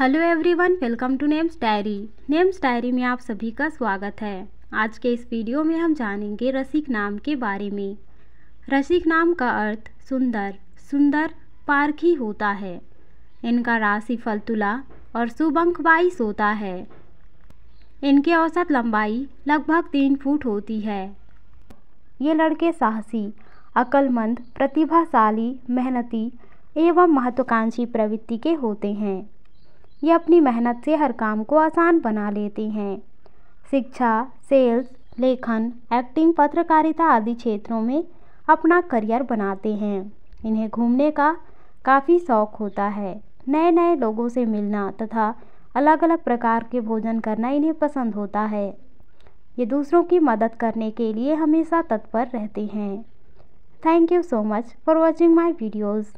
hello everyone welcome to names diary names diary में आप सभी का स्वागत है आज के इस वीडियो में हम जानेंगे रसिक नाम के बारे में रसिक नाम का अर्थ सुंदर सुंदर पार्क ही होता है इनका राशि फल तुला और शुभ अंक बाईस होता है इनकी औसत लंबाई लगभग तीन फुट होती है ये लड़के साहसी अकलमंद प्रतिभाशाली मेहनती एवं महत्वाकांक्षी प्रवृत्ति के होते हैं ये अपनी मेहनत से हर काम को आसान बना लेते हैं शिक्षा सेल्स लेखन एक्टिंग पत्रकारिता आदि क्षेत्रों में अपना करियर बनाते हैं इन्हें घूमने का काफ़ी शौक होता है नए नए लोगों से मिलना तथा अलग अलग प्रकार के भोजन करना इन्हें पसंद होता है ये दूसरों की मदद करने के लिए हमेशा तत्पर रहते हैं thank you so much for watching my videos